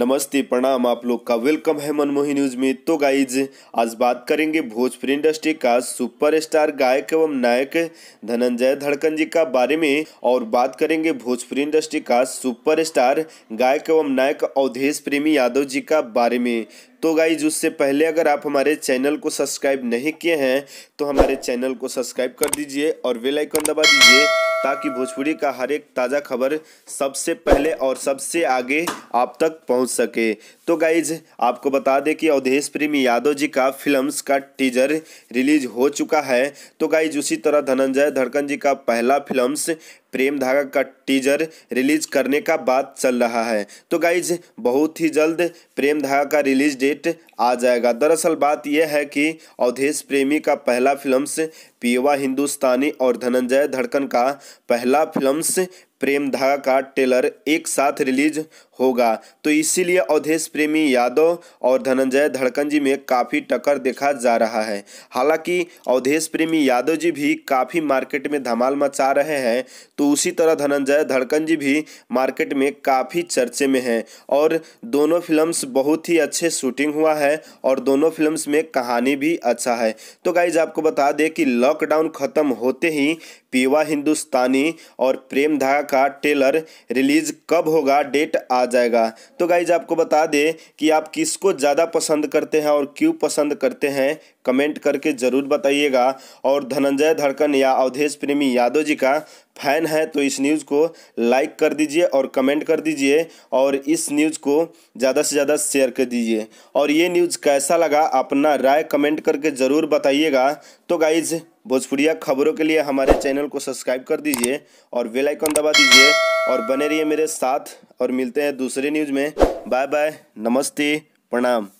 नमस्ते प्रणाम आप लोग का वेलकम है मनमोही न्यूज में तो गाइज आज बात करेंगे भोजपुरी इंडस्ट्री का सुपरस्टार गायक एवं नायक धनंजय धड़कन जी का बारे में और बात करेंगे भोजपुरी इंडस्ट्री का सुपरस्टार गायक एवं नायक अवधेश प्रेमी यादव जी का बारे में तो गाइज उससे पहले अगर आप हमारे चैनल को सब्सक्राइब नहीं किए हैं तो हमारे चैनल को सब्सक्राइब कर दीजिए और वेलाइकन दबा दीजिए ताकि भोजपुरी का हर एक ताज़ा खबर सबसे पहले और सबसे आगे आप तक पहुंच सके तो गाइज आपको बता दें कि अवधेश प्रेमी यादव जी का फिल्म्स का टीजर रिलीज हो चुका है तो गाइज उसी तरह धनंजय धड़कन जी का पहला फिल्म्स प्रेम धागा का टीजर रिलीज करने का बात चल रहा है तो गाइज बहुत ही जल्द प्रेम धागा का रिलीज डेट आ जाएगा दरअसल बात यह है कि अवधेश प्रेमी का पहला फिल्म्स पीवा हिंदुस्तानी और धनंजय धड़कन का पहला फिल्म्स प्रेम धागा का टेलर एक साथ रिलीज होगा तो इसीलिए अवधेश प्रेमी यादव और धनंजय धड़कन जी में काफ़ी टक्कर देखा जा रहा है हालांकि अवधेश प्रेमी यादव जी भी काफ़ी मार्केट में धमाल मचा रहे हैं तो उसी तरह धनंजय धड़कन जी भी मार्केट में काफ़ी चर्चे में हैं और दोनों फिल्म्स बहुत ही अच्छे शूटिंग हुआ है और दोनों फिल्म्स में कहानी भी अच्छा है तो गाइज आपको बता दें कि लॉकडाउन ख़त्म होते ही पीवा हिंदुस्तानी और प्रेम धागा का ट्रेलर रिलीज कब होगा डेट आ जाएगा तो गाइज आपको बता दें कि आप किसको ज़्यादा पसंद करते हैं और क्यों पसंद करते हैं कमेंट करके ज़रूर बताइएगा और धनंजय धड़कन या अवधेश प्रेमी यादव जी का फैन है तो इस न्यूज़ को लाइक कर दीजिए और कमेंट कर दीजिए और इस न्यूज़ को ज़्यादा से ज़्यादा शेयर कर दीजिए और ये न्यूज़ कैसा लगा अपना राय कमेंट करके ज़रूर बताइएगा तो गाइज भोजपुरिया खबरों के लिए हमारे चैनल को सब्सक्राइब कर दीजिए और बेल आइकन दबा दीजिए और बने रहिए मेरे साथ और मिलते हैं दूसरे न्यूज़ में बाय बाय नमस्ते प्रणाम